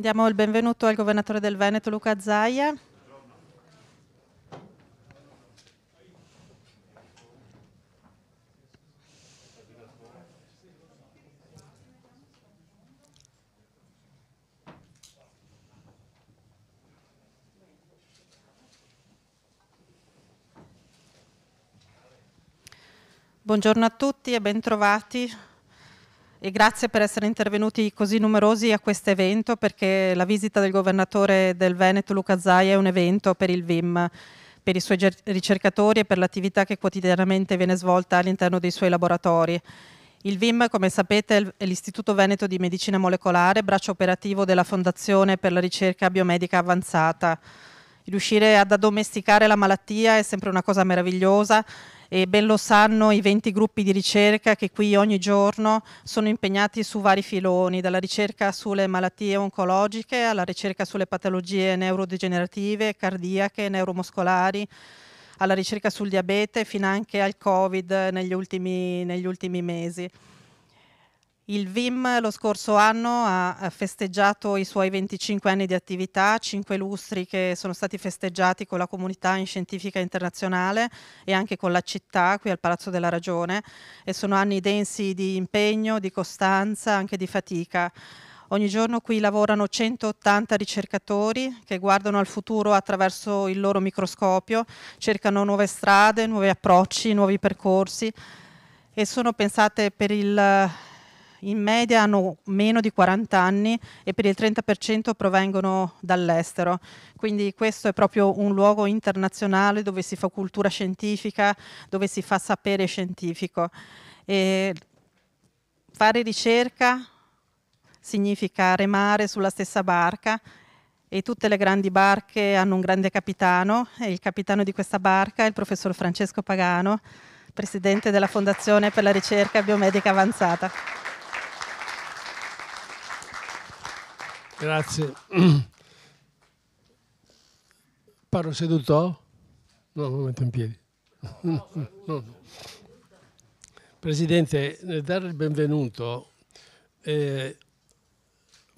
Diamo il benvenuto al governatore del Veneto, Luca Zaia. Buongiorno a tutti e bentrovati e grazie per essere intervenuti così numerosi a questo evento perché la visita del governatore del Veneto Luca Zai è un evento per il VIM, per i suoi ricercatori e per l'attività che quotidianamente viene svolta all'interno dei suoi laboratori. Il VIM, come sapete, è l'Istituto Veneto di Medicina Molecolare, braccio operativo della Fondazione per la ricerca biomedica avanzata. Riuscire ad addomesticare la malattia è sempre una cosa meravigliosa e ben lo sanno i 20 gruppi di ricerca che qui ogni giorno sono impegnati su vari filoni, dalla ricerca sulle malattie oncologiche alla ricerca sulle patologie neurodegenerative, cardiache, neuromuscolari, alla ricerca sul diabete, fino anche al Covid negli ultimi, negli ultimi mesi. Il VIM lo scorso anno ha festeggiato i suoi 25 anni di attività, 5 lustri che sono stati festeggiati con la comunità scientifica internazionale e anche con la città qui al Palazzo della Ragione e sono anni densi di impegno, di costanza, anche di fatica. Ogni giorno qui lavorano 180 ricercatori che guardano al futuro attraverso il loro microscopio, cercano nuove strade, nuovi approcci, nuovi percorsi e sono pensate per il in media hanno meno di 40 anni e per il 30% provengono dall'estero. Quindi questo è proprio un luogo internazionale dove si fa cultura scientifica, dove si fa sapere scientifico. E fare ricerca significa remare sulla stessa barca e tutte le grandi barche hanno un grande capitano e il capitano di questa barca è il professor Francesco Pagano, presidente della Fondazione per la ricerca biomedica avanzata. Grazie. Parlo seduto? No, non metto in piedi. No, no. Presidente, nel dare il benvenuto eh,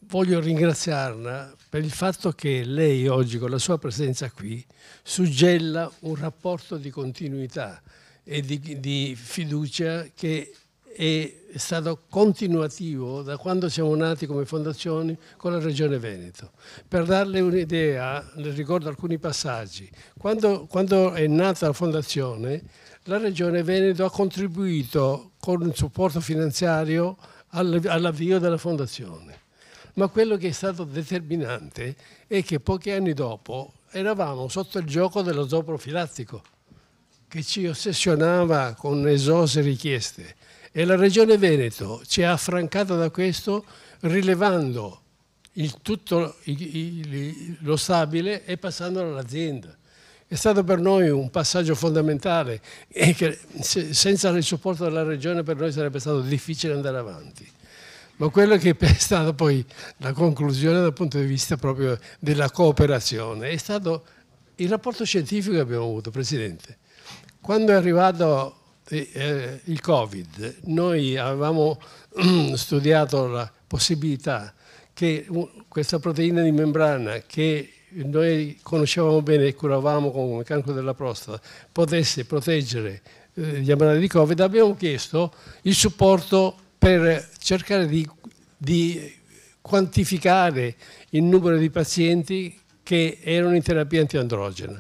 voglio ringraziarla per il fatto che lei oggi con la sua presenza qui suggella un rapporto di continuità e di, di fiducia che è stato continuativo da quando siamo nati come fondazioni con la Regione Veneto. Per darle un'idea, le ricordo alcuni passaggi. Quando, quando è nata la fondazione, la Regione Veneto ha contribuito con un supporto finanziario all'avvio della fondazione. Ma quello che è stato determinante è che pochi anni dopo eravamo sotto il gioco dello zooprofilattico che ci ossessionava con esose richieste e la Regione Veneto ci ha affrancato da questo rilevando il, tutto il, il, lo stabile e passandolo all'azienda. È stato per noi un passaggio fondamentale e che se, senza il supporto della Regione per noi sarebbe stato difficile andare avanti. Ma quello che è stata poi la conclusione dal punto di vista proprio della cooperazione è stato il rapporto scientifico che abbiamo avuto, Presidente. Quando è arrivato eh, il Covid, noi avevamo studiato la possibilità che questa proteina di membrana che noi conoscevamo bene e curavamo come cancro della prostata potesse proteggere eh, gli ammalati di Covid, abbiamo chiesto il supporto per cercare di, di quantificare il numero di pazienti che erano in terapia antiandrogena.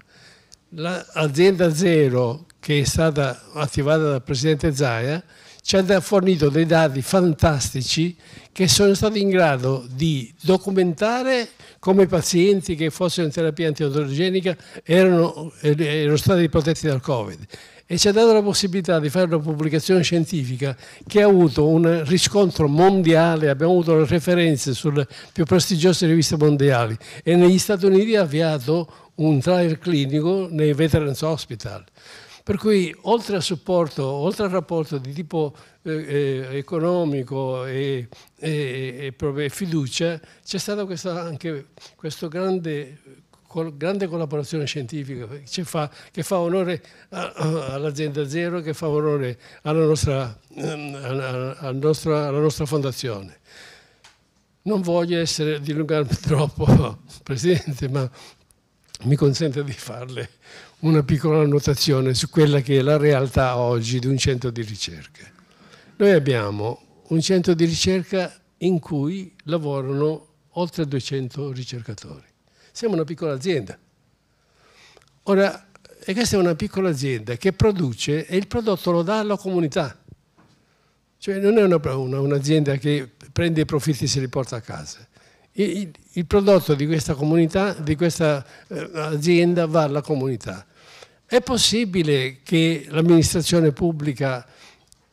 L'azienda Zero, che è stata attivata dal Presidente Zaia, ci ha fornito dei dati fantastici che sono stati in grado di documentare come i pazienti che fossero in terapia antieutorogenica erano, erano stati protetti dal Covid e ci ha dato la possibilità di fare una pubblicazione scientifica che ha avuto un riscontro mondiale, abbiamo avuto le referenze sulle più prestigiose riviste mondiali e negli Stati Uniti ha avviato un trial clinico nei Veterans Hospital. Per cui oltre al supporto, oltre al rapporto di tipo eh, eh economico e, e, e fiducia, c'è stata questa, anche questa grande, col, grande, collaborazione scientifica che fa, che fa onore all'azienda Zero, che fa onore alla nostra, ehm, alla nostra, alla nostra fondazione. Non voglio essere, dilungarmi troppo, Presidente, ma mi consente di farle una piccola annotazione su quella che è la realtà oggi di un centro di ricerca. Noi abbiamo un centro di ricerca in cui lavorano oltre 200 ricercatori. Siamo una piccola azienda. Ora, e questa è una piccola azienda che produce e il prodotto lo dà alla comunità. Cioè non è un'azienda una, un che prende i profitti e se li porta a casa. Il, il prodotto di questa comunità, di questa eh, azienda va alla comunità. È possibile che l'amministrazione pubblica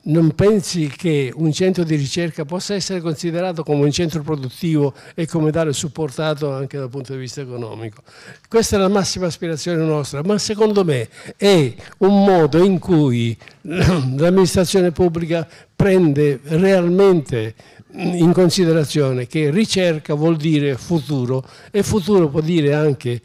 non pensi che un centro di ricerca possa essere considerato come un centro produttivo e come tale supportato anche dal punto di vista economico. Questa è la massima aspirazione nostra, ma secondo me è un modo in cui l'amministrazione pubblica prende realmente in considerazione che ricerca vuol dire futuro e futuro vuol dire anche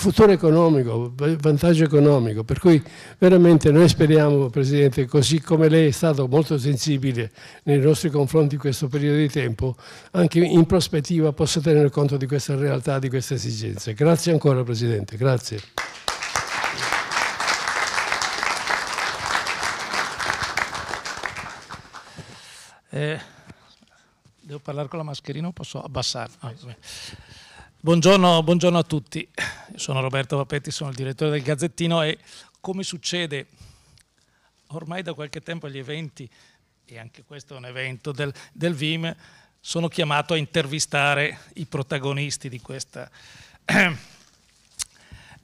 futuro economico, vantaggio economico, per cui veramente noi speriamo, Presidente, così come lei è stato molto sensibile nei nostri confronti in questo periodo di tempo, anche in prospettiva possa tenere conto di questa realtà, di queste esigenze. Grazie ancora Presidente, grazie. Eh, devo parlare con la mascherina o posso abbassarla? Ah, Buongiorno, buongiorno, a tutti, sono Roberto Vapetti, sono il direttore del Gazzettino e come succede ormai da qualche tempo agli eventi, e anche questo è un evento del, del VIM, sono chiamato a intervistare i protagonisti di questa,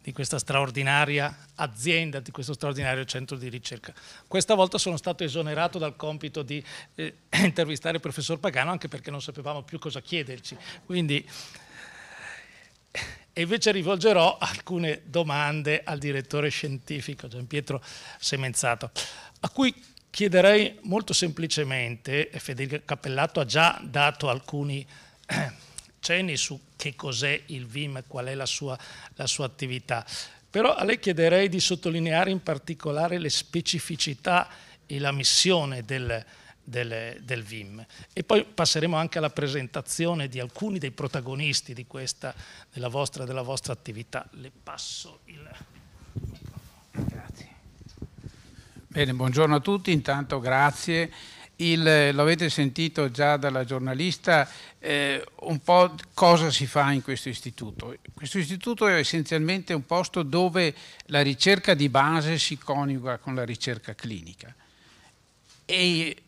di questa straordinaria azienda, di questo straordinario centro di ricerca. Questa volta sono stato esonerato dal compito di eh, intervistare il professor Pagano anche perché non sapevamo più cosa chiederci, quindi e invece rivolgerò alcune domande al direttore scientifico Gian Pietro Semenzato, a cui chiederei molto semplicemente, e Federica Cappellato ha già dato alcuni eh, cenni su che cos'è il VIM e qual è la sua, la sua attività, però a lei chiederei di sottolineare in particolare le specificità e la missione del, del, del VIM. E poi passeremo anche alla presentazione di alcuni dei protagonisti di questa, della, vostra, della vostra attività. Le passo il... Grazie. Bene, buongiorno a tutti, intanto grazie lo avete sentito già dalla giornalista, eh, un po' cosa si fa in questo istituto. Questo istituto è essenzialmente un posto dove la ricerca di base si coniuga con la ricerca clinica e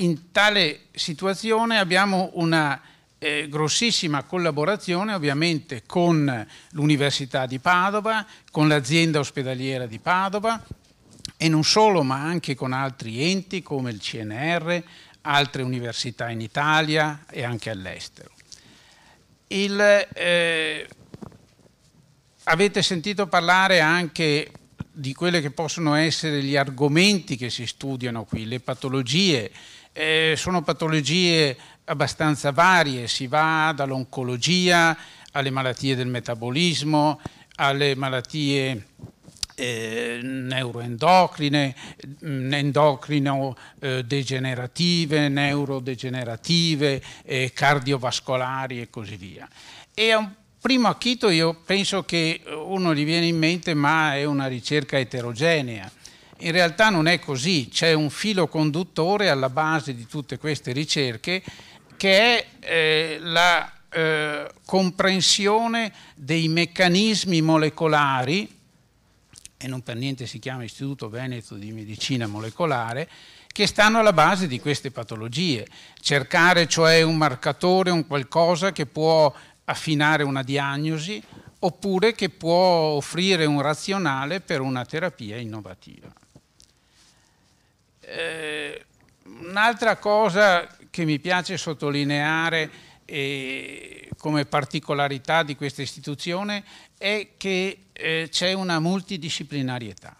in tale situazione abbiamo una eh, grossissima collaborazione ovviamente con l'Università di Padova, con l'azienda ospedaliera di Padova e non solo ma anche con altri enti come il CNR, altre università in Italia e anche all'estero. Eh, avete sentito parlare anche di quelli che possono essere gli argomenti che si studiano qui, le patologie, eh, sono patologie abbastanza varie, si va dall'oncologia alle malattie del metabolismo, alle malattie eh, neuroendocrine, mm, endocrino-degenerative, eh, neurodegenerative, eh, cardiovascolari e così via. E a un primo acchito io penso che uno gli viene in mente ma è una ricerca eterogenea in realtà non è così, c'è un filo conduttore alla base di tutte queste ricerche che è eh, la eh, comprensione dei meccanismi molecolari, e non per niente si chiama Istituto Veneto di Medicina Molecolare, che stanno alla base di queste patologie. Cercare cioè un marcatore, un qualcosa che può affinare una diagnosi oppure che può offrire un razionale per una terapia innovativa. Eh, un'altra cosa che mi piace sottolineare eh, come particolarità di questa istituzione è che eh, c'è una multidisciplinarietà.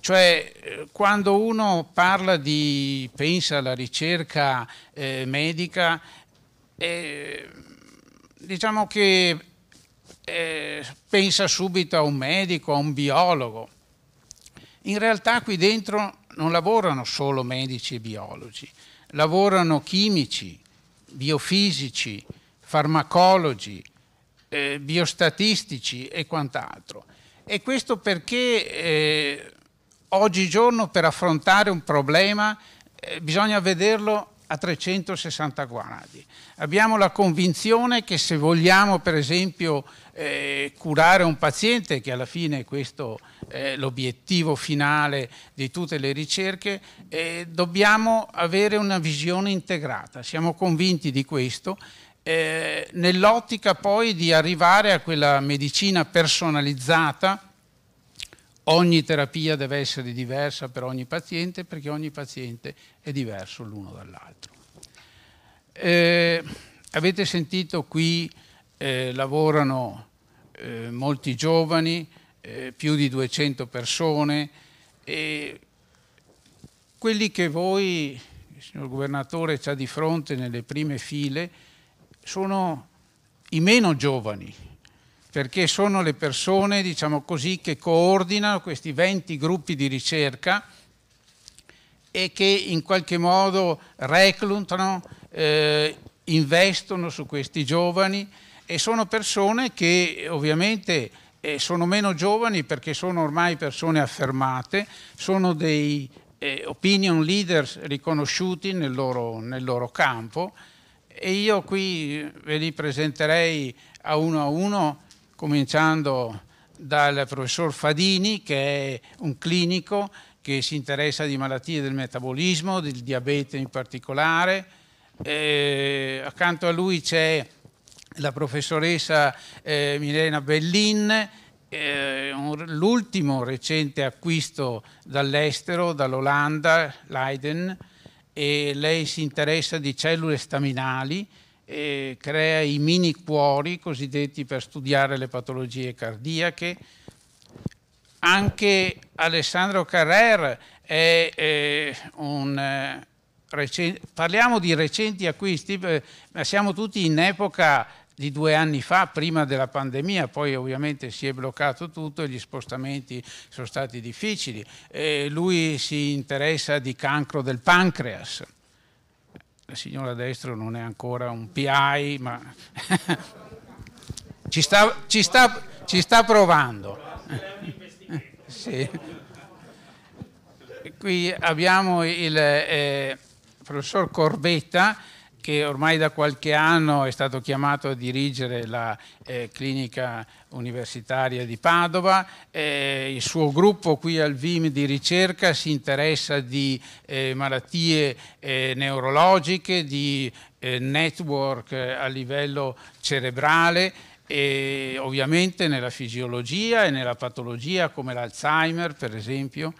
Cioè, eh, quando uno parla di, pensa alla ricerca eh, medica, eh, diciamo che pensa subito a un medico, a un biologo. In realtà qui dentro non lavorano solo medici e biologi, lavorano chimici, biofisici, farmacologi, eh, biostatistici e quant'altro. E questo perché eh, oggigiorno per affrontare un problema eh, bisogna vederlo a 360 gradi. Abbiamo la convinzione che se vogliamo per esempio eh, curare un paziente, che alla fine è questo eh, l'obiettivo finale di tutte le ricerche, eh, dobbiamo avere una visione integrata, siamo convinti di questo eh, nell'ottica poi di arrivare a quella medicina personalizzata Ogni terapia deve essere diversa per ogni paziente perché ogni paziente è diverso l'uno dall'altro. Eh, avete sentito qui eh, lavorano eh, molti giovani, eh, più di 200 persone e quelli che voi, signor governatore, c'ha di fronte nelle prime file sono i meno giovani, perché sono le persone, diciamo così, che coordinano questi 20 gruppi di ricerca e che in qualche modo reclutano, eh, investono su questi giovani e sono persone che ovviamente eh, sono meno giovani perché sono ormai persone affermate, sono dei eh, opinion leaders riconosciuti nel loro, nel loro campo e io qui eh, ve li presenterei a uno a uno cominciando dal professor Fadini che è un clinico che si interessa di malattie del metabolismo, del diabete in particolare. Eh, accanto a lui c'è la professoressa eh, Milena Bellin, eh, l'ultimo recente acquisto dall'estero, dall'Olanda, Leiden, e lei si interessa di cellule staminali, crea i mini cuori cosiddetti per studiare le patologie cardiache. Anche Alessandro Carrer è, è un eh, parliamo di recenti acquisti, eh, ma siamo tutti in epoca di due anni fa, prima della pandemia, poi ovviamente si è bloccato tutto e gli spostamenti sono stati difficili. E lui si interessa di cancro del pancreas la signora Destro non è ancora un PI, ma ci, sta, ci, sta, ci, sta, provando. sì. Qui abbiamo il eh, professor Corbetta che ormai da qualche anno è stato chiamato a dirigere la eh, clinica universitaria di Padova. Eh, il suo gruppo qui al VIM di ricerca si interessa di eh, malattie eh, neurologiche, di eh, network eh, a livello cerebrale e ovviamente nella fisiologia e nella patologia come l'Alzheimer per esempio.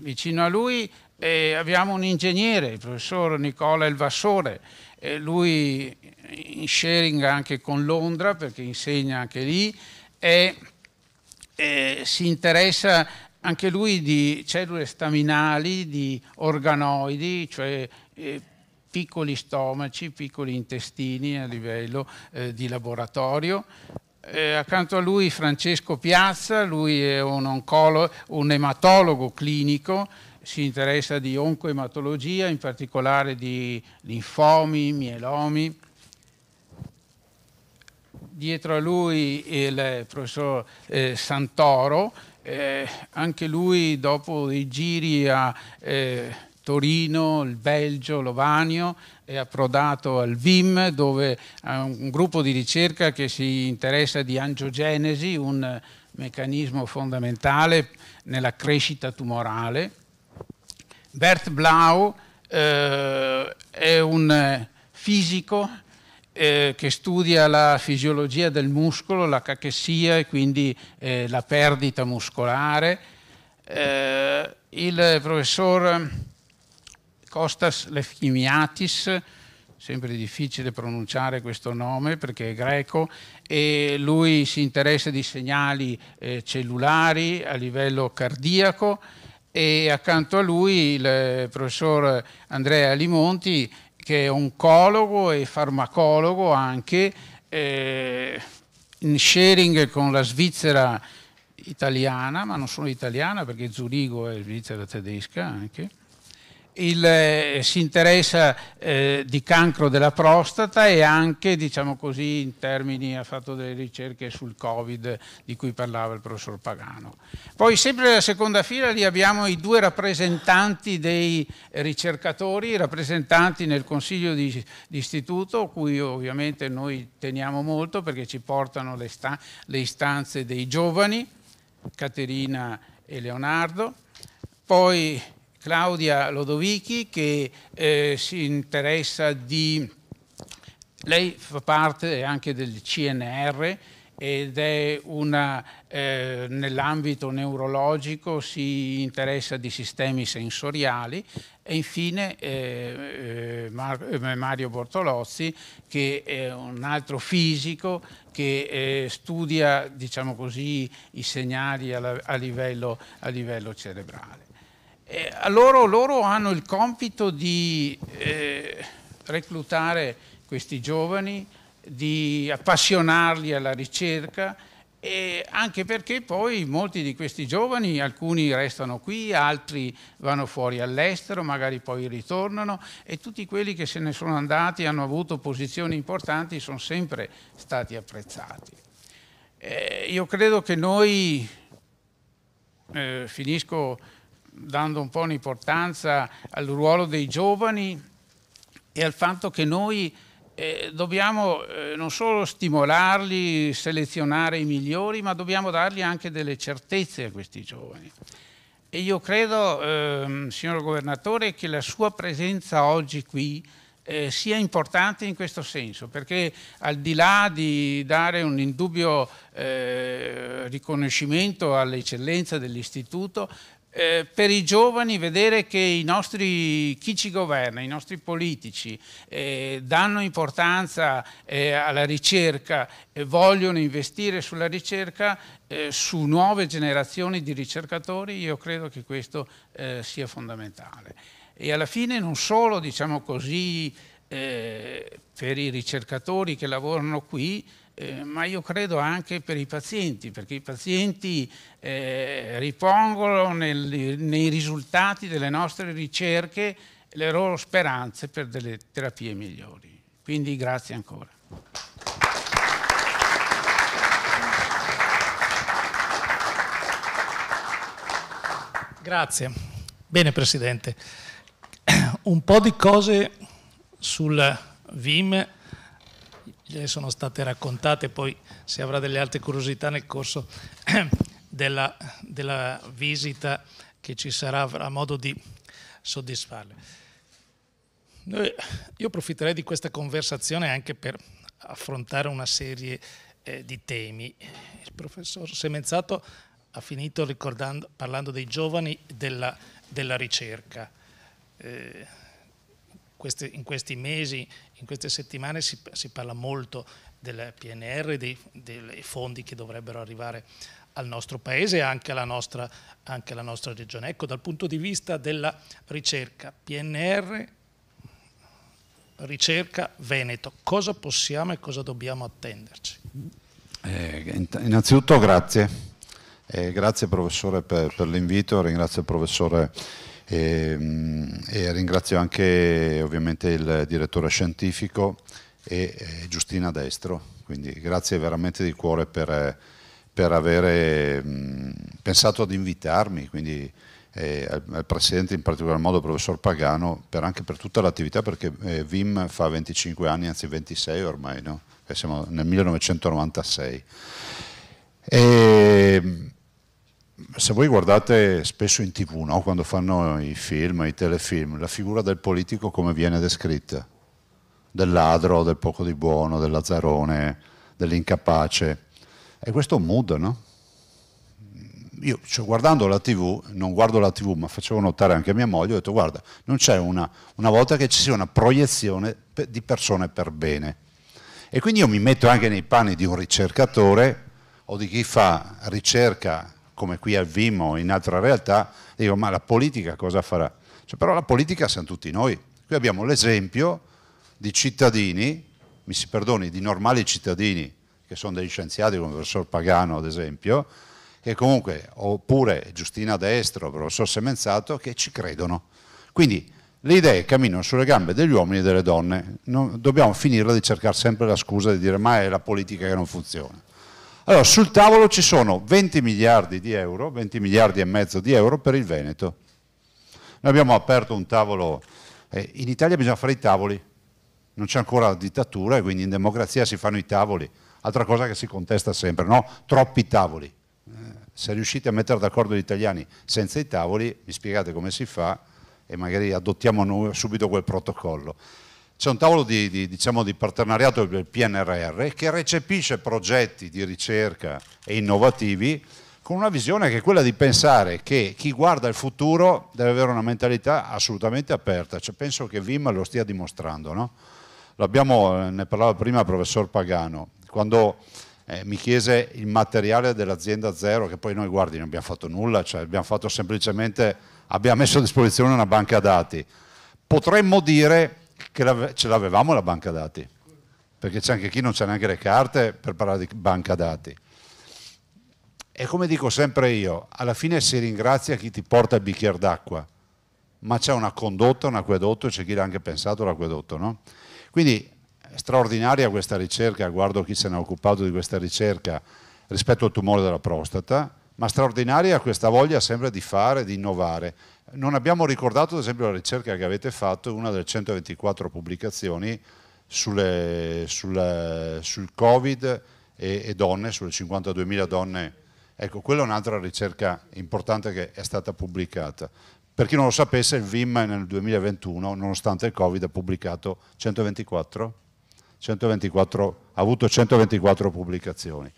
vicino a lui e abbiamo un ingegnere, il professor Nicola Elvassore, lui in sharing anche con Londra perché insegna anche lì e, e si interessa anche lui di cellule staminali, di organoidi, cioè eh, piccoli stomaci, piccoli intestini a livello eh, di laboratorio. Eh, accanto a lui Francesco Piazza, lui è un, oncolo, un ematologo clinico, si interessa di oncoematologia, in particolare di linfomi, mielomi. Dietro a lui il professor eh, Santoro, eh, anche lui dopo i giri a eh, Torino, il Belgio, Lovanio, è approdato al VIM dove ha un gruppo di ricerca che si interessa di angiogenesi, un meccanismo fondamentale nella crescita tumorale Bert Blau eh, è un eh, fisico eh, che studia la fisiologia del muscolo, la cachessia e quindi eh, la perdita muscolare. Eh, il professor Costas Lefchimiatis, sempre difficile pronunciare questo nome perché è greco, e lui si interessa di segnali eh, cellulari a livello cardiaco e accanto a lui il eh, professor Andrea Limonti che è oncologo e farmacologo anche eh, in sharing con la Svizzera italiana, ma non solo italiana perché Zurigo è Svizzera tedesca anche, il, eh, si interessa eh, di cancro della prostata e anche, diciamo così, in termini, ha fatto delle ricerche sul Covid di cui parlava il professor Pagano. Poi sempre nella seconda fila lì abbiamo i due rappresentanti dei ricercatori, rappresentanti nel consiglio di, di istituto, cui ovviamente noi teniamo molto perché ci portano le, sta, le istanze dei giovani, Caterina e Leonardo. Poi Claudia Lodovichi che eh, si interessa di... Lei fa parte anche del CNR ed è una, eh, nell'ambito neurologico si interessa di sistemi sensoriali e infine eh, eh, eh, Mario Bortolozzi che è un altro fisico che eh, studia diciamo così, i segnali a livello, a livello cerebrale. Eh, loro, loro, hanno il compito di eh, reclutare questi giovani, di appassionarli alla ricerca, e anche perché poi molti di questi giovani, alcuni restano qui, altri vanno fuori all'estero, magari poi ritornano e tutti quelli che se ne sono andati hanno avuto posizioni importanti, sono sempre stati apprezzati. Eh, io credo che noi, eh, finisco dando un po' un'importanza al ruolo dei giovani e al fatto che noi eh, dobbiamo eh, non solo stimolarli, selezionare i migliori, ma dobbiamo dargli anche delle certezze a questi giovani. E io credo, ehm, signor Governatore, che la sua presenza oggi qui eh, sia importante in questo senso, perché al di là di dare un indubbio eh, riconoscimento all'eccellenza dell'istituto, eh, per i giovani vedere che i nostri, chi ci governa, i nostri politici eh, danno importanza eh, alla ricerca e eh, vogliono investire sulla ricerca eh, su nuove generazioni di ricercatori, io credo che questo sia fondamentale. E alla fine non solo, diciamo così, per i ricercatori che lavorano qui, eh, ma io credo anche per i pazienti, perché i pazienti eh, ripongono nel, nei risultati delle nostre ricerche le loro speranze per delle terapie migliori. Quindi grazie ancora. Grazie. Bene Presidente, un po' di cose sul VIM le sono state raccontate, poi se avrà delle altre curiosità nel corso della, della visita che ci sarà avrà modo di soddisfarle. io approfitterei di questa conversazione anche per affrontare una serie eh, di temi. Il professor Semenzato ha finito parlando dei giovani della, della ricerca. Eh, questi, in questi mesi, in queste settimane si, si parla molto del PNR, dei, dei, fondi che dovrebbero arrivare al nostro paese e anche alla nostra, anche alla nostra regione. Ecco, dal punto di vista della ricerca, PNR ricerca Veneto. Cosa possiamo e cosa dobbiamo attenderci? Eh, innanzitutto grazie, eh, grazie professore per, per l'invito, ringrazio il professore e, ehm, e ringrazio anche ovviamente il direttore scientifico e, e eh, Giustina Destro, quindi grazie veramente di cuore per, per aver mm, pensato ad invitarmi, quindi eh, al, al, Presidente in particolar modo, Professor Pagano, per, anche per tutta l'attività, perché eh, VIM fa 25 anni, anzi 26 ormai, no? Eh, siamo nel 1996. E, ehm, se voi guardate spesso in tv, no? quando fanno i film, i telefilm, la figura del politico come viene descritta? Del ladro, del poco di buono, del lazzarone, dell'incapace. E questo è un mood, no? Io cioè, guardando la tv, non guardo la tv, ma facevo notare anche a mia moglie, ho detto guarda, non c'è una, una volta che ci sia una proiezione di persone per bene. E quindi io mi metto anche nei panni di un ricercatore o di chi fa ricerca come qui al Vimo in altre realtà, dico ma la politica cosa farà? Cioè, però la politica siamo tutti noi. Qui abbiamo l'esempio di cittadini, mi si perdoni, di normali cittadini, che sono degli scienziati come il professor Pagano ad esempio, che comunque, oppure Giustina Destro, il professor Semenzato, che ci credono. Quindi le idee camminano sulle gambe degli uomini e delle donne, non, dobbiamo finirla di cercare sempre la scusa di dire ma è la politica che non funziona. Allora, sul tavolo ci sono 20 miliardi di euro, 20 miliardi e mezzo di euro per il Veneto. Noi abbiamo aperto un tavolo, eh, in Italia bisogna fare i tavoli, non c'è ancora la dittatura e quindi in democrazia si fanno i tavoli, altra cosa che si contesta sempre, no? Troppi tavoli. Eh, se riuscite a mettere d'accordo gli italiani senza i tavoli, mi spiegate come si fa e magari adottiamo noi subito quel protocollo c'è un tavolo di, di, diciamo, di, partenariato del PNRR che recepisce progetti di ricerca e innovativi con una visione che è quella di pensare che chi guarda il futuro deve avere una mentalità assolutamente aperta. Cioè, penso che Vim lo stia dimostrando. No? Eh, ne parlava prima il professor Pagano, quando eh, mi chiese il materiale dell'azienda zero, che poi noi guardi non abbiamo fatto nulla, cioè abbiamo fatto semplicemente, abbiamo messo a disposizione una banca dati. Potremmo dire che ce l'avevamo la banca dati, perché c'è anche chi non c'ha neanche le carte per parlare di banca dati. E come dico sempre io, alla fine si ringrazia chi ti porta il bicchiere d'acqua, ma c'è una condotta, un acquedotto, c'è chi l'ha anche pensato l'acquedotto, no? Quindi straordinaria questa ricerca, guardo chi se ne è occupato di questa ricerca rispetto al tumore della prostata, ma straordinaria questa voglia sempre di fare, di innovare. Non abbiamo ricordato ad esempio la ricerca che avete fatto, una delle 124 pubblicazioni sulle, sul, sul, Covid e, e donne, sulle 52.000 donne. Ecco, quella è un'altra ricerca importante che è stata pubblicata. Per chi non lo sapesse, il VIM nel 2021, nonostante il Covid, ha pubblicato 124, 124 ha avuto 124 pubblicazioni.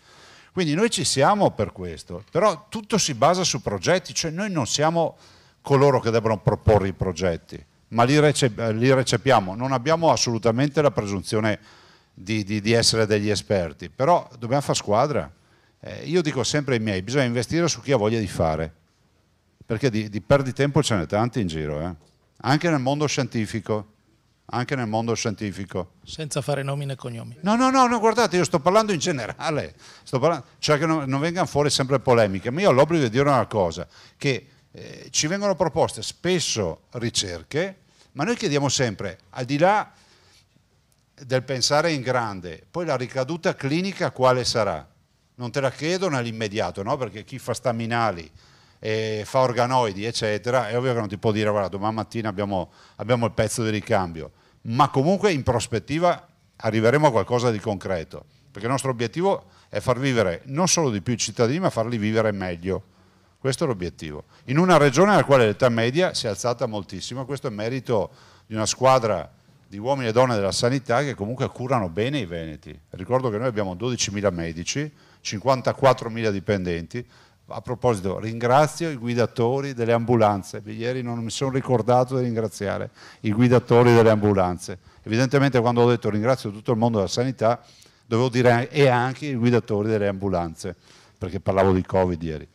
Quindi noi ci siamo per questo, però tutto si basa su progetti, cioè noi non siamo coloro che debbano proporre i progetti, ma li, recep li recepiamo. Non abbiamo assolutamente la presunzione di, di, di essere degli esperti, però dobbiamo fare squadra. Eh, io dico sempre ai miei, bisogna investire su chi ha voglia di fare, perché di, di perdi tempo ce n'è tanti in giro, eh? anche nel mondo scientifico anche nel mondo scientifico. Senza fare nomi né cognomi. No, no, no, no guardate, io sto parlando in generale, sto parlando, cioè che non, non vengano fuori sempre polemiche, ma io ho l'obbligo di dire una cosa, che eh, ci vengono proposte spesso ricerche, ma noi chiediamo sempre, al di là del pensare in grande, poi la ricaduta clinica quale sarà? Non te la chiedono all'immediato, no? perché chi fa staminali, e fa organoidi, eccetera, è ovvio che non ti può dire guarda domani mattina abbiamo, abbiamo il pezzo di ricambio, ma comunque in prospettiva arriveremo a qualcosa di concreto, perché il nostro obiettivo è far vivere non solo di più i cittadini, ma farli vivere meglio. Questo è l'obiettivo. In una regione nella quale l'età media si è alzata moltissimo, questo è merito di una squadra di uomini e donne della sanità che comunque curano bene i veneti. Ricordo che noi abbiamo 12.000 medici, 54.000 dipendenti. A proposito, ringrazio i guidatori delle ambulanze. Ieri non mi sono ricordato di ringraziare i guidatori delle ambulanze. Evidentemente quando ho detto ringrazio tutto il mondo della sanità, dovevo dire e anche i guidatori delle ambulanze, perché parlavo di Covid ieri.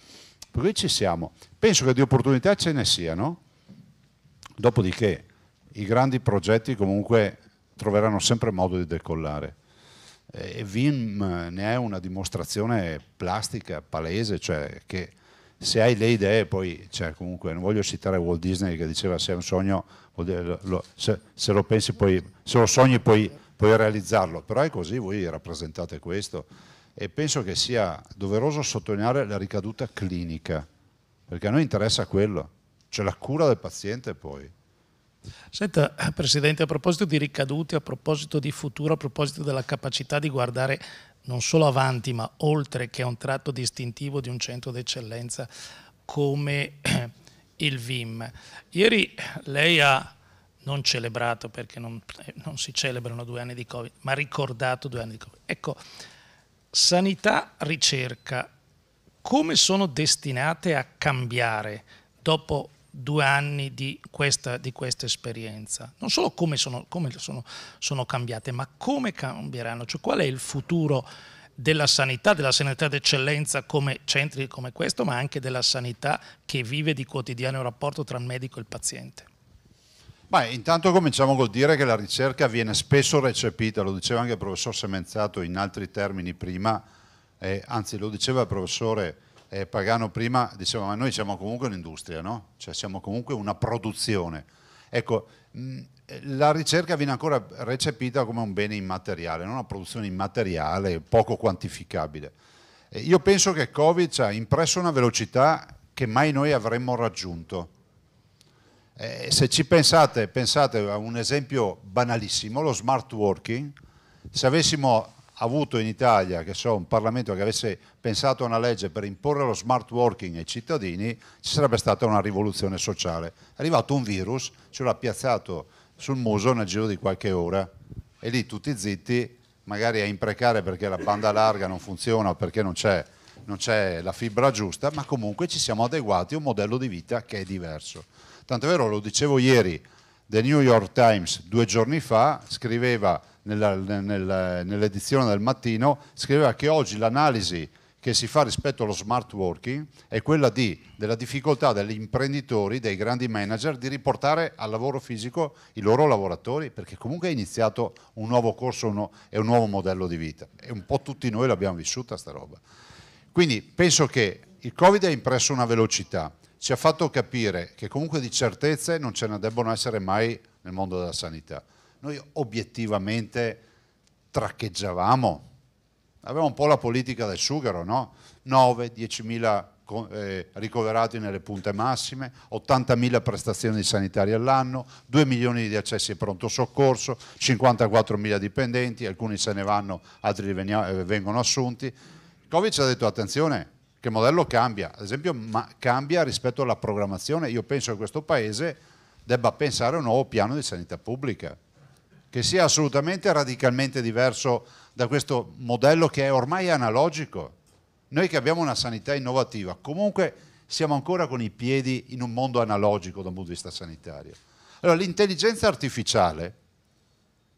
Per cui ci siamo. Penso che di opportunità ce ne siano, dopodiché i grandi progetti comunque troveranno sempre modo di decollare. Eh, e Vim eh, ne è una dimostrazione plastica, palese, cioè che se hai le idee, poi cioè, comunque non voglio citare Walt Disney che diceva se è un sogno, se, se, lo pensi poi, se lo sogni puoi, puoi realizzarlo, però è così, voi rappresentate questo e penso che sia doveroso sottolineare la ricaduta clinica, perché a noi interessa quello, cioè la cura del paziente poi. Senta, eh, Presidente, a proposito di ricadute, a proposito di futuro, a proposito della capacità di guardare non solo avanti, ma oltre che a un tratto distintivo di un centro d'eccellenza come eh, il VIM. Ieri eh, lei ha non celebrato, perché non, non si celebrano due anni di Covid, ma ricordato due anni di Covid. Ecco, Sanità, ricerca, come sono destinate a cambiare dopo due anni di questa, di questa esperienza? Non solo come, sono, come sono, sono, cambiate, ma come cambieranno? Cioè, qual è il futuro della sanità, della sanità d'eccellenza come centri come questo, ma anche della sanità che vive di quotidiano il rapporto tra il medico e il paziente? Beh, intanto cominciamo col dire che la ricerca viene spesso recepita, lo diceva anche il professor Semenzato in altri termini prima, eh, anzi lo diceva il professore eh, Pagano prima, diceva ma noi siamo comunque un'industria, no? cioè siamo comunque una produzione. Ecco, mh, mm, la ricerca viene ancora recepita come un bene immateriale, non una produzione immateriale, poco quantificabile. io penso che Covid ci ha impresso una velocità che mai noi avremmo raggiunto eh, se ci pensate, pensate a un esempio banalissimo, lo smart working, se avessimo avuto in Italia, che so, un Parlamento che avesse pensato a una legge per imporre lo smart working ai cittadini, ci sarebbe stata una rivoluzione sociale. È arrivato un virus, ce l'ha piazzato sul muso nel giro di qualche ora e lì tutti zitti, magari a imprecare perché la banda larga non funziona o perché non c'è, non c'è la fibra giusta, ma comunque ci siamo adeguati a un modello di vita che è diverso. Tant'è vero, lo dicevo ieri, The New York Times due giorni fa scriveva nell'edizione del mattino, scriveva che oggi l'analisi che si fa rispetto allo smart working è quella di, della difficoltà degli imprenditori, dei grandi manager di riportare al lavoro fisico i loro lavoratori, perché comunque è iniziato un nuovo corso uno, e un nuovo modello di vita e un po' tutti noi l'abbiamo vissuta sta roba. Quindi penso che il Covid ha impresso una velocità, ci ha fatto capire che comunque di certezze non ce ne debbono essere mai nel mondo della sanità. Noi obiettivamente traccheggiavamo, avevamo un po' la politica del sughero, no? 9-10 mila eh, ricoverati nelle punte massime, 80 mila prestazioni sanitarie all'anno, 2 milioni di accessi ai pronto soccorso, 54 mila dipendenti, alcuni se ne vanno, altri eh, vengono assunti. Il Covid ci ha detto attenzione, che modello cambia, ad esempio cambia rispetto alla programmazione, io penso che questo Paese debba pensare a un nuovo piano di sanità pubblica, che sia assolutamente radicalmente diverso da questo modello che è ormai analogico. Noi che abbiamo una sanità innovativa, comunque siamo ancora con i piedi in un mondo analogico da un punto di vista sanitario. Allora, l'intelligenza artificiale,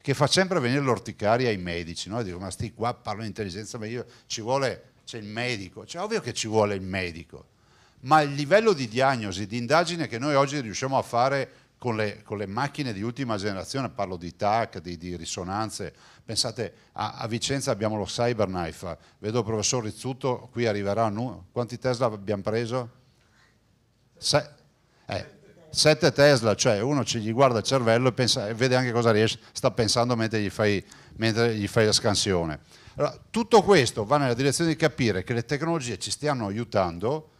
che fa sempre venire l'orticaria ai medici, no? dico ma sti qua parlo di intelligenza, ma io ci vuole c'è il medico, cioè ovvio che ci vuole il medico, ma il livello di diagnosi, di indagine che noi oggi riusciamo a fare con le, con le macchine di ultima generazione, parlo di TAC, di, di risonanze, pensate a, a, Vicenza abbiamo lo Cyberknife, vedo il professor Rizzuto, qui arriverà, nu- quanti Tesla abbiamo preso? Se- eh, sette Tesla, cioè uno ci gli guarda il cervello e, pensa, vede anche cosa riesce, sta pensando mentre gli fai, mentre gli fai la scansione. Allora, tutto questo va nella direzione di capire che le tecnologie ci stiano aiutando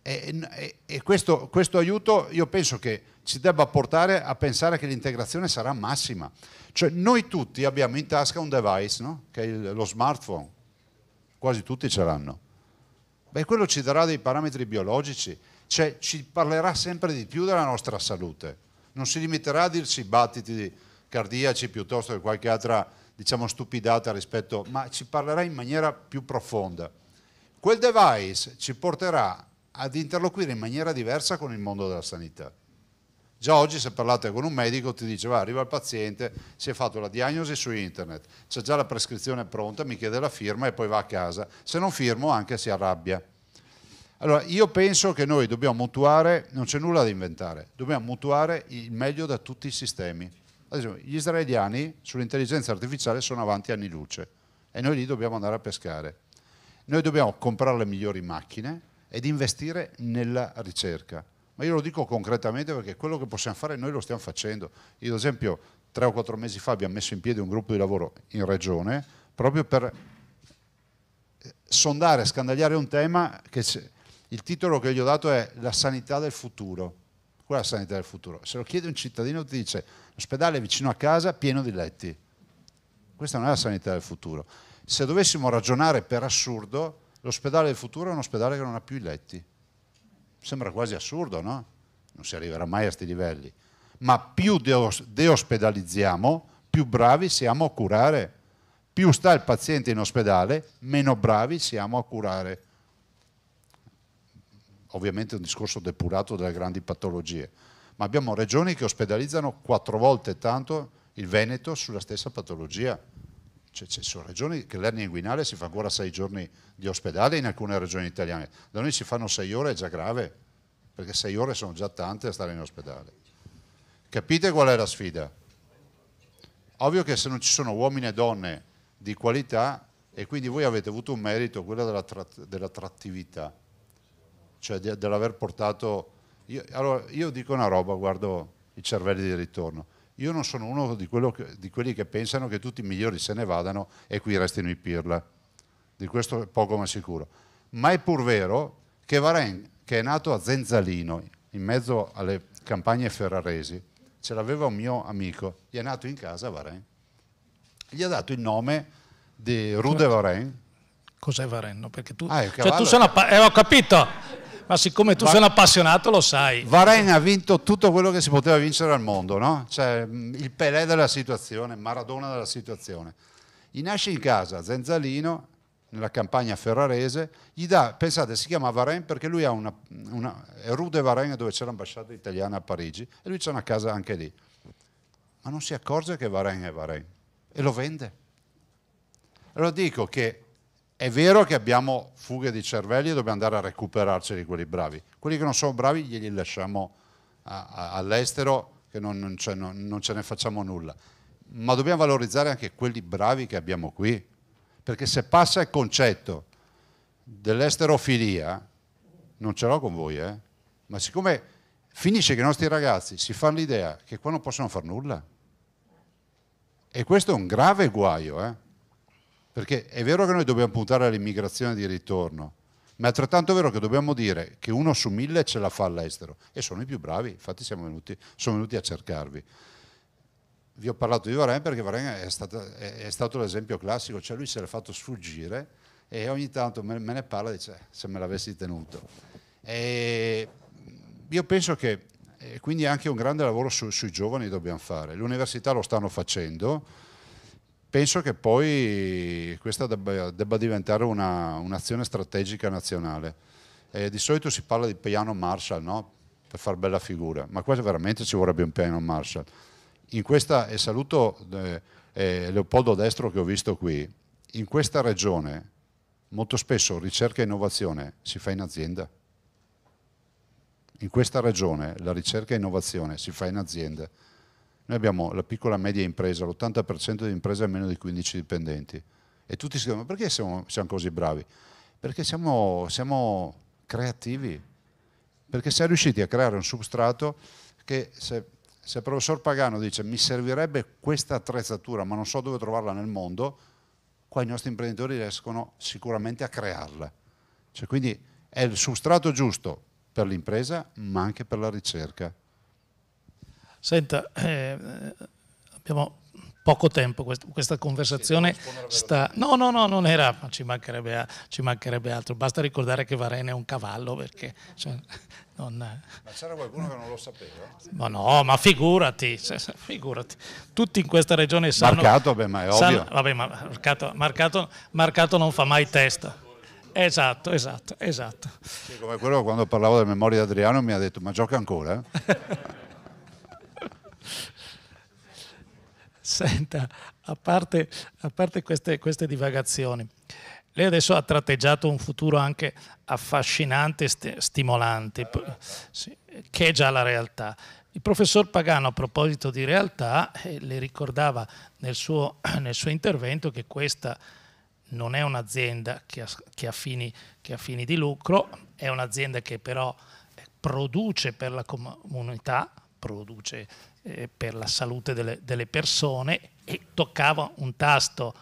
e, e, e questo, questo aiuto io penso che ci debba portare a pensare che l'integrazione sarà massima. Cioè noi tutti abbiamo in tasca un device, no? che è lo smartphone, quasi tutti ce l'hanno. Beh, quello ci darà dei parametri biologici, cioè ci parlerà sempre di più della nostra salute. Non si limiterà a dirci battiti cardiaci piuttosto che qualche altra diciamo stupidata rispetto, ma ci parlerà in maniera più profonda. Quel device ci porterà ad interloquire in maniera diversa con il mondo della sanità. Già oggi se parlate con un medico ti dice va arriva il paziente, si è fatto la diagnosi su internet, c'è già la prescrizione pronta, mi chiede la firma e poi va a casa, se non firmo anche si arrabbia. Allora io penso che noi dobbiamo mutuare, non c'è nulla da inventare, dobbiamo mutuare il meglio da tutti i sistemi. Ad esempio, gli israeliani sull'intelligenza artificiale sono avanti anni luce e noi lì dobbiamo andare a pescare. Noi dobbiamo comprare le migliori macchine ed investire nella ricerca. Ma io lo dico concretamente perché quello che possiamo fare noi lo stiamo facendo. Io ad esempio tre o quattro mesi fa abbiamo messo in piedi un gruppo di lavoro in regione proprio per eh, sondare, scandagliare un tema che il titolo che gli ho dato è La sanità del futuro quella è la sanità del futuro. Se lo chiede un cittadino ti dice l'ospedale vicino a casa pieno di letti. Questa non è la sanità del futuro. Se dovessimo ragionare per assurdo, l'ospedale del futuro è un ospedale che non ha più i letti. Sembra quasi assurdo, no? Non si arriverà mai a questi livelli. Ma più deospedalizziamo, più bravi siamo a curare. Più sta il paziente in ospedale, meno bravi siamo a curare ovviamente è un discorso depurato dalle grandi patologie, ma abbiamo regioni che ospedalizzano quattro volte tanto il Veneto sulla stessa patologia. Cioè, ci sono regioni che l'ernia inguinale si fa ancora sei giorni di ospedale in alcune regioni italiane, da noi si fanno sei ore è già grave, perché sei ore sono già tante a stare in ospedale. Capite qual è la sfida? Ovvio che se non ci sono uomini e donne di qualità, e quindi voi avete avuto un merito, quello della, dell'attrattività cioè di, dell'aver portato... Io, allora, io dico una roba, guardo i cervelli di ritorno. Io non sono uno di, che, di quelli che pensano che tutti i migliori se ne vadano e qui restino i pirla. Di questo è poco ma sicuro. Ma è pur vero che Varenne, che è nato a Zenzalino, in mezzo alle campagne ferraresi, ce l'aveva un mio amico, gli è nato in casa Varenne. Gli ha dato il nome di Rude de cioè, Varenne. Cos'è Varenno? Perché tu... Ah, cioè, tu sei una... Pa- eh, ho capito! ma siccome tu Va- sei un appassionato lo sai. Varane ha vinto tutto quello che si poteva vincere al mondo, no? cioè, mm, il Pelé della situazione, Maradona della situazione. Gli nasce in casa Zenzalino, nella campagna ferrarese, gli dà, pensate, si chiama Varenne perché lui ha una, una è Rue de Varenne dove c'è l'ambasciata italiana a Parigi e lui c'è una casa anche lì. Ma non si accorge che Varenne è Varenne e lo vende. Lo dico che è vero che abbiamo fughe di cervelli e dobbiamo andare a recuperarci di quelli bravi. Quelli che non sono bravi glieli lasciamo all'estero, che non, non, ce, non, non ce ne facciamo nulla. Ma dobbiamo valorizzare anche quelli bravi che abbiamo qui. Perché se passa il concetto dell'esterofilia, non ce l'ho con voi, eh? ma siccome finisce che i nostri ragazzi si fanno l'idea che qua non possono fare nulla, e questo è un grave guaio, eh? Perché è vero che noi dobbiamo puntare all'immigrazione di ritorno, ma è altrettanto vero che dobbiamo dire che uno su mille ce la fa all'estero e sono i più bravi, infatti venuti, sono venuti a cercarvi. Vi ho parlato di Varenne perché Varenne è, stato, è stato l'esempio classico, cioè lui se l'ha fatto sfuggire e ogni tanto me, ne parla e dice eh, se me l'avessi tenuto. E io penso che quindi anche un grande lavoro su, sui giovani dobbiamo fare, l'università lo stanno facendo, penso che poi questa debba, debba diventare una, un'azione strategica nazionale. Eh, di solito si parla di piano Marshall, no? per far bella figura, ma qua veramente ci vorrebbe un piano Marshall. In questa, e saluto eh, eh, Leopoldo Destro che ho visto qui, in questa regione molto spesso ricerca e innovazione si fa in azienda. In questa regione la ricerca e innovazione si fa in azienda noi abbiamo la piccola media impresa, l'80% delle imprese ha meno di 15 dipendenti. E tutti si chiedono, ma perché siamo, siamo, così bravi? Perché siamo, siamo creativi, perché siamo riusciti a creare un substrato che se, se il professor Pagano dice mi servirebbe questa attrezzatura ma non so dove trovarla nel mondo, qua i nostri imprenditori riescono sicuramente a crearla. Cioè, quindi è il substrato giusto per l'impresa ma anche per la ricerca. Senta, eh, abbiamo poco tempo, questa conversazione sì, sta... No, no, no, non era, ci mancherebbe, ci mancherebbe, altro. Basta ricordare che Varene è un cavallo perché... Cioè, non... Ma c'era qualcuno che non lo sapeva? Ma no, ma figurati, figurati. Tutti in questa regione sanno... Marcato, beh, ma è ovvio. Sanno, vabbè, ma marcato, marcato, marcato non fa mai testa. Esatto, esatto, esatto. Sì, come quello quando parlavo della memoria di Adriano mi ha detto, ma gioca ancora? Eh? Senta, a parte, a parte queste, queste, divagazioni, lei adesso ha tratteggiato un futuro anche affascinante e st- stimolante, sì, che è già la realtà. Il professor Pagano, a proposito di realtà, eh, le ricordava nel suo, nel suo intervento che questa non è un'azienda che ha, che, ha fini, che ha, fini, di lucro, è un'azienda che però eh, produce per la comunità, produce eh, per la salute delle, delle, persone e toccava un tasto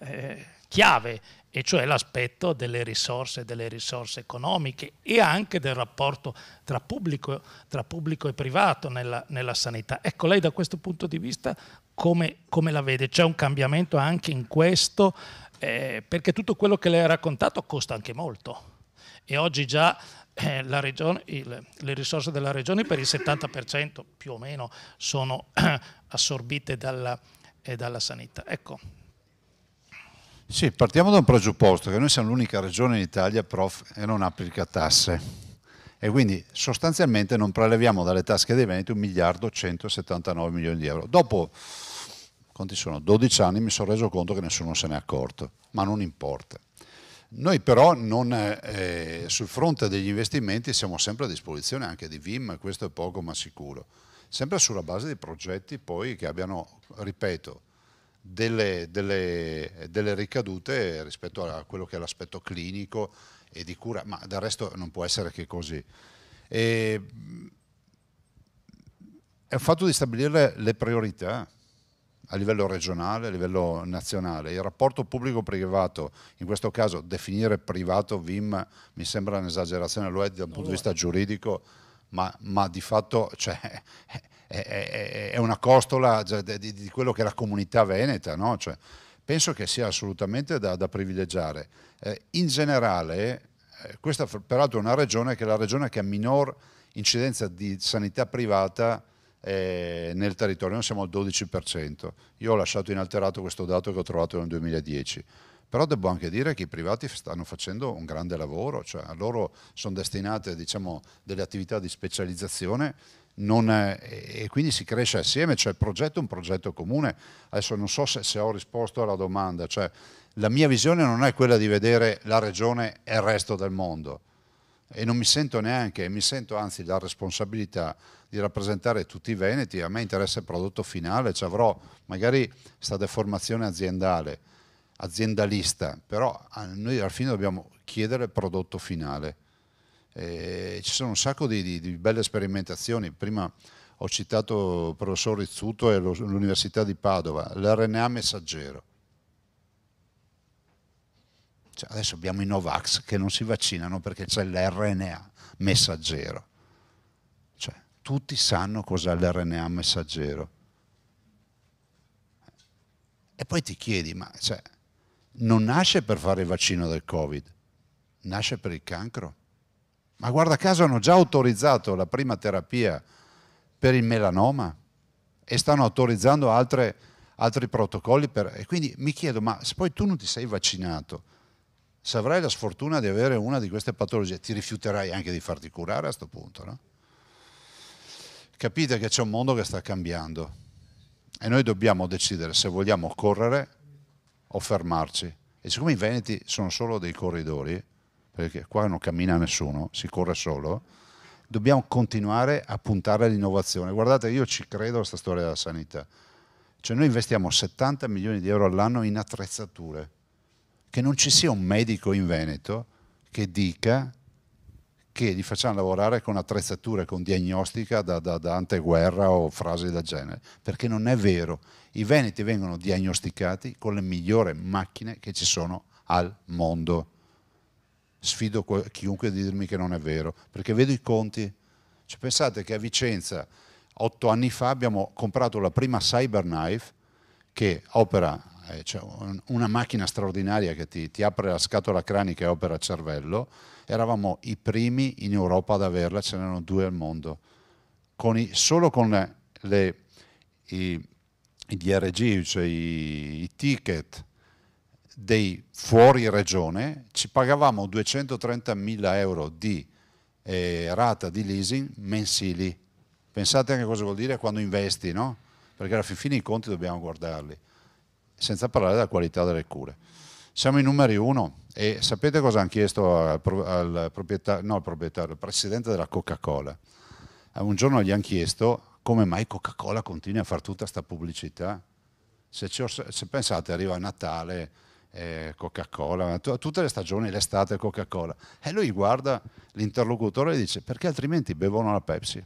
eh, chiave, e cioè l'aspetto delle risorse, delle risorse economiche e anche del rapporto tra pubblico, tra pubblico e privato nella, nella, sanità. Ecco, lei da questo punto di vista come, come la vede? C'è un cambiamento anche in questo? Eh, perché tutto quello che lei ha raccontato costa anche molto e oggi già eh, regione, il, le risorse della regione per il 70% più o meno sono assorbite dalla, eh, dalla sanità. Ecco. Sì, partiamo da un presupposto che noi siamo l'unica regione in Italia, prof, che non applica tasse e quindi sostanzialmente non preleviamo dalle tasche dei Veneti 1 miliardo 179 milioni di euro. Dopo, quanti sono? 12 anni mi sono reso conto che nessuno se n'è accorto, ma non importa. Noi però non, eh, eh, sul fronte degli investimenti siamo sempre a disposizione anche di VIM, questo è poco ma sicuro, sempre sulla base di progetti poi che abbiano, ripeto, delle, delle, delle ricadute rispetto a quello che è l'aspetto clinico e di cura, ma del resto non può essere che così. E, mm, è un fatto di stabilire le priorità a livello regionale, a livello nazionale. Il rapporto pubblico-privato, in questo caso definire privato VIM mi sembra un'esagerazione, lo è dal punto di vista giuridico, ma, ma di fatto cioè, è, è, è, una costola di, di, quello che è la comunità veneta. No? Cioè, penso che sia assolutamente da, da privilegiare. Eh, in generale, eh, questa peraltro è una regione che è la regione che ha minor incidenza di sanità privata eh, nel territorio, noi siamo al 12%. Io ho lasciato inalterato questo dato che ho trovato nel 2010 però devo anche dire che i privati stanno facendo un grande lavoro, cioè a loro sono destinate diciamo, delle attività di specializzazione è, e quindi si cresce assieme, cioè il progetto è un progetto comune. Adesso non so se, se ho risposto alla domanda, cioè, la mia visione non è quella di vedere la regione e il resto del mondo, e non mi sento neanche, mi sento anzi la responsabilità di rappresentare tutti i Veneti, a me interessa il prodotto finale, cioè avrò magari questa deformazione aziendale, aziendalista, però noi alla fine dobbiamo chiedere il prodotto finale. E ci sono un sacco di, di, di, belle sperimentazioni, prima ho citato il professor Rizzuto e l'Università di Padova, l'RNA messaggero. Cioè adesso abbiamo i Novax che non si vaccinano perché c'è l'RNA messaggero. Cioè, tutti sanno cos'è l'RNA messaggero. E poi ti chiedi, ma cioè, non nasce per fare il vaccino del Covid, nasce per il cancro. Ma guarda caso hanno già autorizzato la prima terapia per il melanoma e stanno autorizzando altre, altri protocolli. Per, e quindi mi chiedo, ma se poi tu non ti sei vaccinato, se avrai la sfortuna di avere una di queste patologie, ti rifiuterai anche di farti curare a questo punto. No? Capite che c'è un mondo che sta cambiando e noi dobbiamo decidere se vogliamo correre o fermarci. E siccome i Veneti sono solo dei corridori, perché qua non cammina nessuno, si corre solo, dobbiamo continuare a puntare all'innovazione. Guardate, io ci credo a questa storia della sanità. Cioè noi investiamo 70 milioni di euro all'anno in attrezzature che non ci sia un medico in Veneto che dica che li facciamo lavorare con attrezzature, con diagnostica da, da, da anteguerra o frasi del genere, perché non è vero. I veneti vengono diagnosticati con le migliori macchine che ci sono al mondo. Sfido chiunque a dirmi che non è vero, perché vedo i conti. Cioè, pensate che a Vicenza, otto anni fa, abbiamo comprato la prima Cyberknife che opera eh, cioè un, una macchina straordinaria che ti, ti, apre la scatola cranica e opera il cervello, eravamo i primi in Europa ad averla, ce n'erano due al mondo. Con i, solo con le, le, i, i, DRG, cioè i, i ticket dei fuori regione, ci pagavamo 230.000 euro di eh, rata di leasing mensili. Pensate anche cosa vuol dire quando investi, no? Perché alla fin fine i conti dobbiamo guardarli senza parlare della qualità delle cure. Siamo i numeri uno e sapete cosa hanno chiesto al, al, proprietario, no, al proprietario, al presidente della Coca-Cola? Eh, un giorno gli hanno chiesto come mai Coca-Cola continui a fare tutta questa pubblicità. Se, se, pensate arriva Natale, eh, Coca-Cola, tutte le stagioni, l'estate Coca-Cola, e lui guarda l'interlocutore e dice perché altrimenti bevono la Pepsi.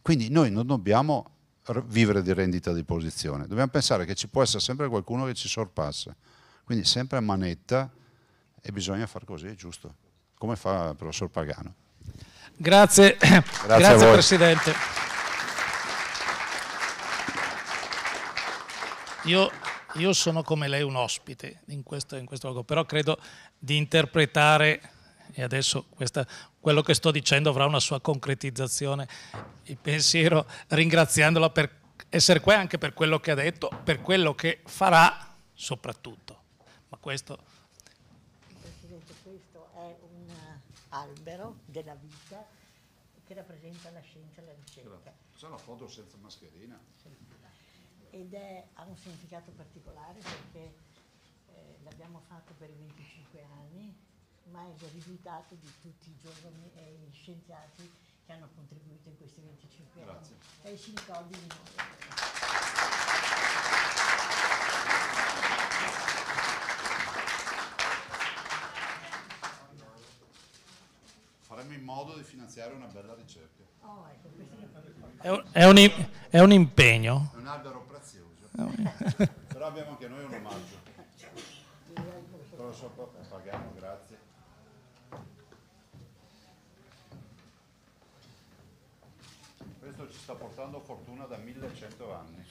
Quindi noi non dobbiamo vivere di rendita di posizione, dobbiamo pensare che ci può essere sempre qualcuno che ci sorpassa, quindi sempre a manetta e bisogna far così, giusto, come fa il professor Pagano. Grazie, grazie, grazie Presidente. Io, io, sono come lei un ospite in questo, in questo luogo, però credo di interpretare, e adesso questa quello che sto dicendo avrà una sua concretizzazione. Il pensiero, ringraziandola per essere qua anche per quello che ha detto, per quello che farà soprattutto. Ma questo... Presidente, questo è un albero della vita che rappresenta la scienza e la ricerca. Sono una foto senza mascherina. Ed è, ha un significato particolare perché eh, l'abbiamo fatto per 25 anni ma è il risultato di tutti i giovani e gli scienziati che hanno contribuito in questi 25 anni. E si ricordi di noi. Faremo in modo di finanziare una bella ricerca. Oh, ecco, è, un, è, un, è un impegno. È un albero prezioso. Però abbiamo anche noi un omaggio. Però so paghiamo, grazie. sta portando fortuna da 1100 anni.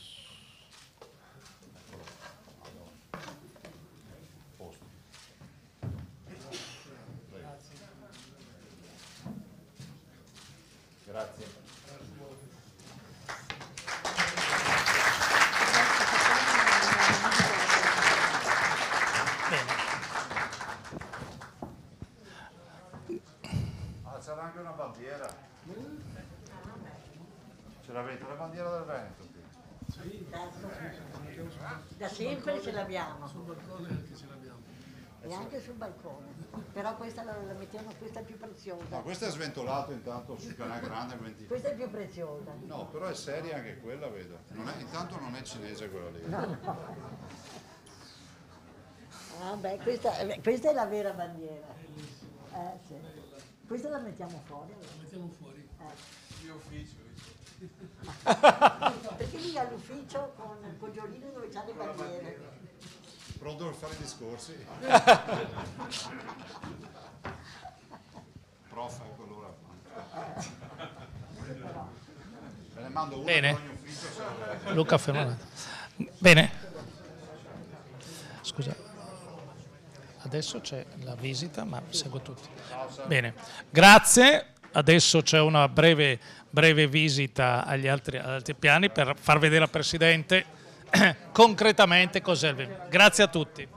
abbiamo. Sul balcone anche ce l'abbiamo. E anche sul balcone, però questa la, la mettiamo, questa è più preziosa. Ma no, questa è sventolata intanto sul canale grande. Quindi... Questa è più preziosa. No, però è seria anche quella, vedo. Non è, intanto non è cinese quella lì. No. Ah beh, questa, questa, è la vera bandiera. Eh, sì. Questa la mettiamo fuori. Allora. La mettiamo fuori. Eh. Io ufficio. Perché lì all'ufficio con il Poggiolino dove c'ha le bandiere pronto per fare i discorsi? Prof, ecco allora. Me ne mando uno Bene. Ufficio, Luca Fermanato. Bene. Scusa. Adesso c'è la visita, ma seguo tutti. Bene, grazie. Adesso c'è una breve, breve visita agli altri, agli altri piani per far vedere al Presidente. concretamente cos'è il Grazie a tutti.